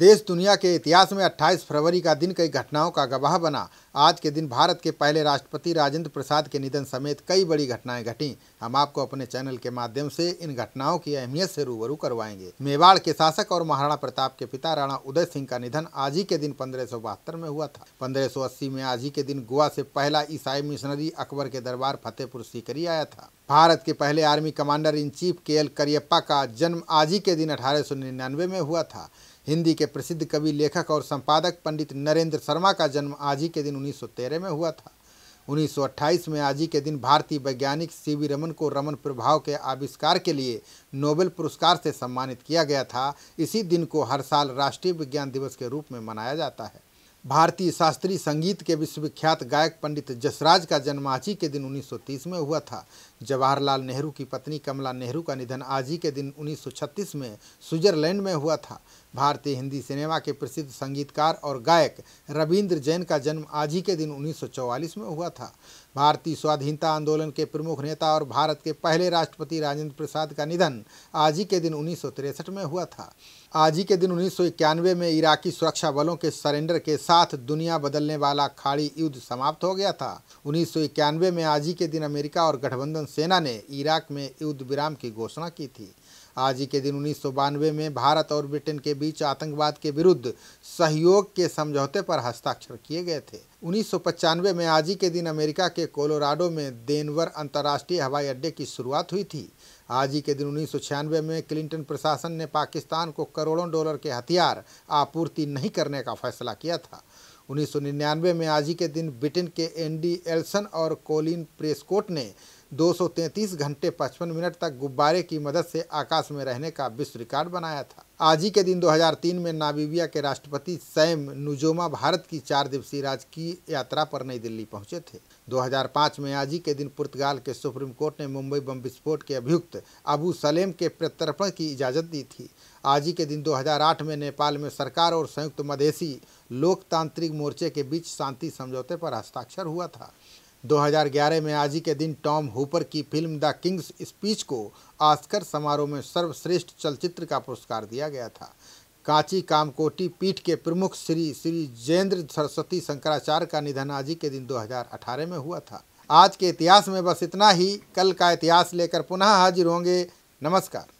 देश दुनिया के इतिहास में 28 फरवरी का दिन कई घटनाओं का गवाह बना आज के दिन भारत के पहले राष्ट्रपति राजेंद्र प्रसाद के निधन समेत कई बड़ी घटनाएं घटी हम आपको अपने चैनल के माध्यम से इन घटनाओं की अहमियत से रूबरू करवाएंगे मेवाड़ के शासक और महाराणा प्रताप के पिता राणा उदय सिंह का निधन आज ही के दिन पंद्रह में हुआ था पंद्रह में आज ही के दिन गोवा से पहला ईसाई मिशनरी अकबर के दरबार फतेहपुर सीकरी आया था भारत के पहले army commander in chief K L Cariappa का जन्म आज ही के दिन अठारह में हुआ था हिंदी के प्रसिद्ध कवि लेखक और संपादक पंडित नरेंद्र शर्मा का जन्म आज ही के दिन 1913 में हुआ था 1928 में आज ही के दिन भारतीय वैज्ञानिक सी वी रमन को रमन प्रभाव के आविष्कार के लिए नोबेल पुरस्कार से सम्मानित किया गया था इसी दिन को हर साल राष्ट्रीय विज्ञान दिवस के रूप में मनाया जाता है भारतीय शास्त्रीय संगीत के विश्वविख्यात गायक पंडित जसराज का जन्म आज ही के दिन 1930 में हुआ था जवाहरलाल नेहरू की पत्नी कमला नेहरू का निधन आज ही के दिन 1936 में स्विट्जरलैंड में हुआ था भारतीय हिंदी सिनेमा के प्रसिद्ध संगीतकार और गायक रविंद्र जैन का जन्म आज ही के दिन 1944 में हुआ था भारतीय स्वाधीनता आंदोलन के प्रमुख नेता और भारत के पहले राष्ट्रपति राजेंद्र प्रसाद का निधन आज ही के दिन उन्नीस में हुआ था आज ही के दिन उन्नीस में इराकी सुरक्षा बलों के सरेंडर के साथ दुनिया बदलने वाला खाड़ी युद्ध समाप्त हो गया था उन्नीस में आज ही के दिन अमेरिका और गठबंधन सेना ने इराक में युद्ध विराम की घोषणा की थी आज ही के दिन उन्नीस में भारत और ब्रिटेन के बीच आतंकवाद के विरुद्ध सहयोग के समझौते पर हस्ताक्षर किए गए थे उन्नीस में आज ही के दिन अमेरिका के कोलोराडो में देनवर अंतर्राष्ट्रीय हवाई अड्डे की शुरुआत हुई थी आज ही के दिन उन्नीस में क्लिंटन प्रशासन ने पाकिस्तान को करोड़ों डॉलर के हथियार आपूर्ति नहीं करने का फैसला किया था 1999 में आज ही के दिन ब्रिटेन के एंडी एल्सन और कोलिन प्रेसकोट ने 233 घंटे 55 मिनट तक गुब्बारे की मदद से आकाश में रहने का विश्व रिकॉर्ड बनाया था आज ही के दिन 2003 में नाबीबिया के राष्ट्रपति सैम नुजोमा भारत की चार दिवसीय राजकीय यात्रा पर नई दिल्ली पहुंचे थे 2005 में आज ही के दिन पुर्तगाल के सुप्रीम कोर्ट ने मुंबई बम विस्फोट के अभियुक्त अबू सलेम के प्रत्यर्पण की इजाज़त दी थी आज ही के दिन 2008 में नेपाल में सरकार और संयुक्त मधेसी लोकतांत्रिक मोर्चे के बीच शांति समझौते पर हस्ताक्षर हुआ था 2011 में आज ही के दिन टॉम हुपर की फिल्म द किंग्स स्पीच को आस्कर समारोह में सर्वश्रेष्ठ चलचित्र का पुरस्कार दिया गया था कांची कामकोटी पीठ के प्रमुख श्री श्री जयेंद्र सरस्वती शंकराचार्य का निधन आज ही के दिन 2018 में हुआ था आज के इतिहास में बस इतना ही कल का इतिहास लेकर पुनः हाजिर होंगे नमस्कार